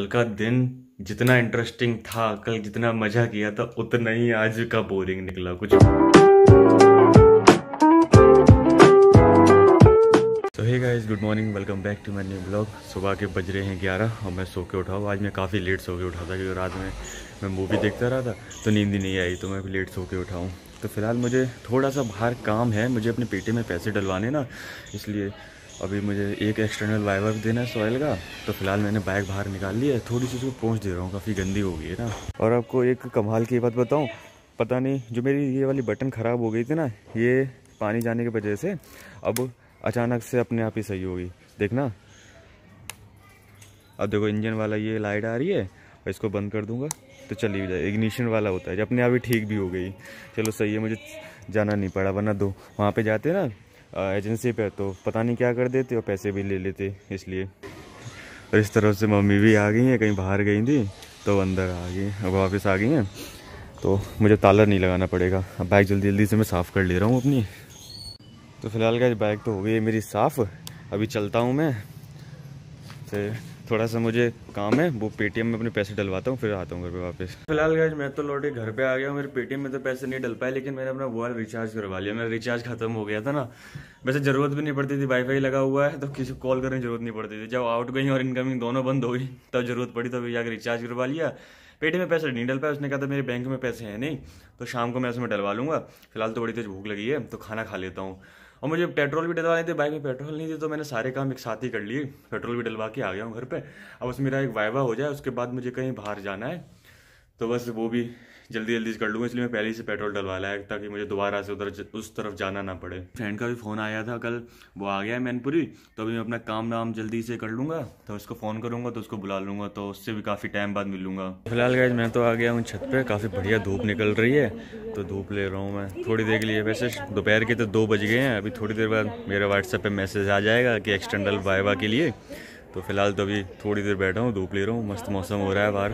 कल का दिन जितना इंटरेस्टिंग था कल जितना मजा किया था उतना ही आज का बोरिंग निकला कुछ तो hey guys good morning welcome back to my new blog सुबह के बज रहे हैं ग्यारह और मैं सो के उठा हूँ आज मैं काफ़ी लेट सो के उठा था क्योंकि रात में मैं मूवी देखता रहा था तो नींद ही नहीं आई तो मैं लेट सो के उठाऊँ तो फिलहाल मुझे थोड़ा सा बाहर काम है मुझे अपने पेटे में पैसे डलवाने ना इसलिए अभी मुझे एक एक्सटर्नल वाइवर देना है सॉइल का तो फिलहाल मैंने बाइक बाहर निकाल लिया है थोड़ी सी उसको पहुँच दे रहा हूँ काफ़ी गंदी हो गई है ना और आपको एक कमाल की बात बताऊँ पता नहीं जो मेरी ये वाली बटन ख़राब हो गई थी ना ये पानी जाने की वजह से अब अचानक से अपने आप ही सही होगी देखना अब देखो इंजन वाला ये लाइट आ रही है और इसको बंद कर दूंगा तो चली भी जाए इग्निशन वाला होता है अपने आप ही ठीक भी हो गई चलो सही है मुझे जाना नहीं पड़ा वरना दो वहाँ पे जाते ना एजेंसी पे तो पता नहीं क्या कर देते और पैसे भी ले लेते इसलिए और इस तरफ से मम्मी भी आ गई हैं कहीं बाहर गई थी तो अंदर आ गई अब वापस आ गई हैं तो मुझे ताला नहीं लगाना पड़ेगा अब बाइक जल्दी जल्दी से मैं साफ़ कर ले रहा हूँ अपनी तो फिलहाल का बाइक तो हो गई है मेरी साफ़ अभी चलता हूँ मैं फिर थोड़ा सा मुझे काम है वो पेटीएम में अपने पैसे डलवाता हूँ फिर आता हूँ घर पे वापस फिलहाल गैज मैं तो लौटे घर पे आ गया हूँ मेरे पेटीएम में तो पैसे नहीं डल पाए लेकिन मैंने अपना मोबाइल रिचार्ज करवा लिया मेरा रिचार्ज खत्म हो गया था ना वैसे ज़रूरत भी नहीं पड़ती थी वाईफाई लगा हुआ है तो किसी को कॉल करने की जरूरत नहीं पड़ती थी जब आउट गई और इनकमिंग दोनों बंद हो गई तब जरूरत पड़ी तो जाकर रिचार्ज करवा लिया पेटीएम में पैसे नहीं डल पाए उसने कहा था मेरे बैंक में पैसे हैं नहीं तो शाम को मैं उसमें डलवा लूँगा फिलहाल तो बड़ी तेज भूख लगी है तो खाना खा लेता हूँ और मुझे पेट्रोल भी डलवा थे बाइक में पेट्रोल नहीं थे तो मैंने सारे काम एक साथ ही कर लिए पेट्रोल भी डलवा के आ गया हूँ घर पर अब बस मेरा एक वाइवा हो जाए उसके बाद मुझे कहीं बाहर जाना है तो बस वो भी जल्दी जल्दी से कर लूँगा इसलिए मैं पहले से पेट्रोल डलवा लाया ताकि मुझे दोबारा से उधर उस तरफ जाना ना पड़े फ्रेंड का भी फ़ोन आया था कल वो आ गया है मैनपुरी तो अभी मैं अपना काम नाम जल्दी से कर लूँगा तो उसको फ़ोन करूँगा तो उसको बुला लूँगा तो उससे भी काफ़ी टाइम बाद मिलूँगा फिलहाल गए मैं तो आ गया हूँ छत पर काफ़ी बढ़िया धूप निकल रही है तो धूप ले रहा हूँ मैं थोड़ी देर के लिए वैसे दोपहर के तो दो बज गए हैं अभी थोड़ी देर बाद मेरा व्हाट्सएप पर मैसेज आ जाएगा कि एक्सटर्नल वाइवा के लिए तो फिलहाल तो अभी थोड़ी देर बैठा हूँ धूप ले रहा हूँ मस्त मौसम हो रहा है बाहर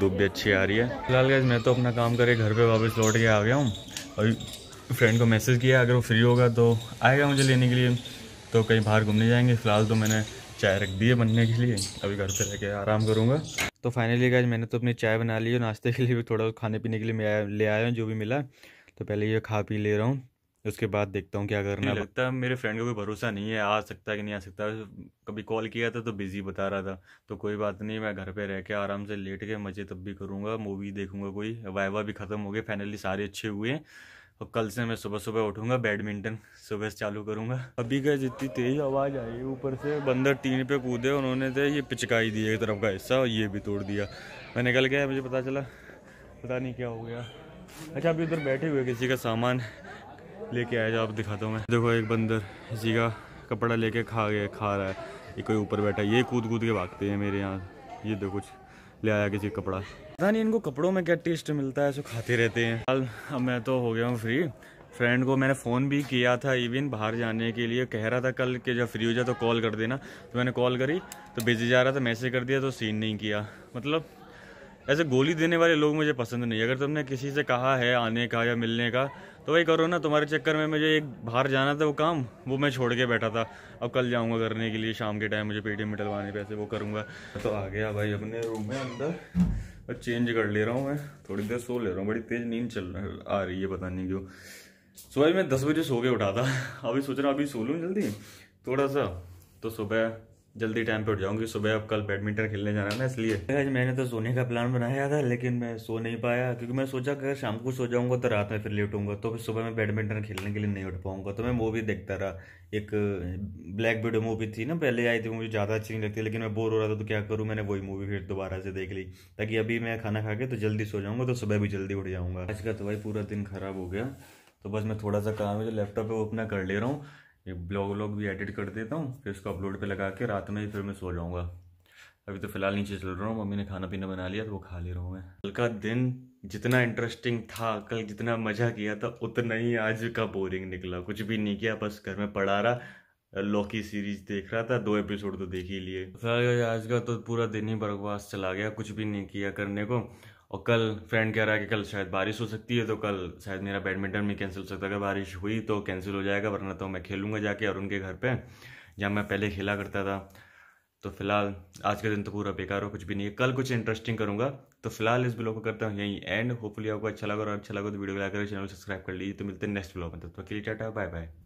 धूप भी अच्छी आ रही है फिलहाल गैस मैं तो अपना काम करके घर पे वापस लौट के आ गया हूँ अभी फ्रेंड को मैसेज किया अगर वो फ्री होगा तो आएगा मुझे लेने के लिए तो कहीं बाहर घूमने जाएंगे फिलहाल तो मैंने चाय रख दी है बनने के लिए अभी घर पर रह के आराम करूँगा तो फाइनली गैस मैंने तो अपनी चाय बना ली है नाश्ते के लिए भी थोड़ा खाने पीने के लिए ले आया हूँ जो भी मिला तो पहले ये खा पी ले रहा हूँ उसके बाद देखता हूँ क्या करना लगता है मेरे फ्रेंड को कोई भरोसा नहीं है आ सकता है कि नहीं आ सकता कभी कॉल किया था तो बिजी बता रहा था तो कोई बात नहीं मैं घर पे रह के आराम से लेट के मजे तब भी करूँगा मूवी देखूंगा कोई वाइवा भी ख़त्म हो गए फाइनली सारे अच्छे हुए और कल से मैं सुबह सुबह उठूंगा बैडमिंटन सुबह से चालू करूंगा अभी का जितनी तेज आवाज़ आई ऊपर से बंदर टीन पे कूदे उन्होंने थे तो ये पिचकाई दी एक तरफ का हिस्सा और ये भी तोड़ दिया मैं निकल गया मुझे पता चला पता नहीं क्या हो गया अच्छा अभी उधर बैठे हुए किसी का सामान लेके आया जाओ आप दिखाता हूँ मैं देखो एक बंदर इसी का कपड़ा लेके खा गया खा रहा है ये कोई ऊपर बैठा ये कूद कूद के भागते हैं मेरे यहाँ ये देखो कुछ ले आया किसी कपड़ा पता नहीं इनको कपड़ों में क्या टेस्ट मिलता है सो खाते रहते हैं कल अब मैं तो हो गया हूँ फ्री फ्रेंड को मैंने फ़ोन भी किया था इवन बाहर जाने के लिए कह रहा था कल कि जब फ्री हो जाए तो कॉल कर देना तो मैंने कॉल करी तो बिजी जा रहा था मैसेज कर दिया तो सीन नहीं किया मतलब ऐसे गोली देने वाले लोग मुझे पसंद नहीं अगर तुमने किसी से कहा है आने का या मिलने का तो वही करो ना तुम्हारे चक्कर में मुझे एक बाहर जाना था वो काम वो मैं छोड़ के बैठा था अब कल जाऊंगा करने के लिए शाम के टाइम मुझे पेटीएम में डलवाने पैसे वो करूँगा तो आ गया भाई अपने रूम में अंदर और चेंज कर ले रहा हूँ मैं थोड़ी देर सो ले रहा हूँ बड़ी तेज़ नींद चल आ रही है पता नहीं क्यों सुबह मैं दस बजे सो के उठा था अभी सोच रहा अभी सो लूँ जल्दी थोड़ा सा तो सुबह जल्दी टाइम पे उठ जाऊंगी सुबह अब कल बैडमिंटन खेलने जाना है ना इसलिए आज मैंने तो सोने का प्लान बनाया था लेकिन मैं सो नहीं पाया क्योंकि मैं सोचा कि अगर शाम को सो जाऊंगा तो रात में फिर लेट हूँ तो फिर सुबह मैं बैडमिंटन खेलने के लिए नहीं उठ पाऊंगा तो मैं मूवी देखता रहा एक ब्लैक बीडो मूवी थी ना पहले आई थी मुझे ज़्यादा अच्छी नहीं लगती लेकिन मैं बोर हो रहा था तो क्या करूँ मैंने वही मूवी फिर दोबारा से देख ली ताकि अभी मैं खाना खा के तो जल्दी सो जाऊँगा तो सुबह भी जल्दी उठ जाऊँगा आज का तो भाई पूरा दिन खराब हो गया तो बस मैं थोड़ा सा काम है जो लैपटॉप है वो अपना कर ले रहा हूँ एक ब्लॉग व्लॉग भी एडिट कर देता हूँ फिर उसको अपलोड पे लगा के रात में ही फिर मैं सो जाऊँगा अभी तो फ़िलहाल नीचे चल रहा हूँ मम्मी ने खाना पीना बना लिया तो वो खा ले रहा हूँ मैं कल का दिन जितना इंटरेस्टिंग था कल जितना मज़ा किया था उतना ही आज का बोरिंग निकला कुछ भी नहीं किया बस घर में पढ़ा रहा लॉकी सीरीज देख रहा था दो एपिसोड तो देख ही लिए फिलहाल तो आज का तो पूरा दिन ही बर्बाद चला गया कुछ भी नहीं किया करने को और कल फ्रेंड कह रहा है कि कल शायद बारिश हो सकती है तो कल शायद मेरा बैडमिंटन भी कैंसिल हो सकता है अगर बारिश हुई तो कैंसिल हो जाएगा वरना तो मैं खेलूँगा जाके और उनके घर पर जहाँ मैं पहले खेला करता था तो फिलहाल आज का दिन तो पूरा बेकार हो कुछ भी नहीं है कल कुछ इंटरेस्टिंग करूँगा तो फिलहाल इस ब्लॉग को करता हूँ यहीं एंड होपफुली आपको अच्छा लगा और अच्छा लगा तो वीडियो को लाइक करो चैनल सब्सक्राइब कर लीजिए तो मिलते हैं नेक्स्ट ब्लॉग में तो तक टाटा बाय बाय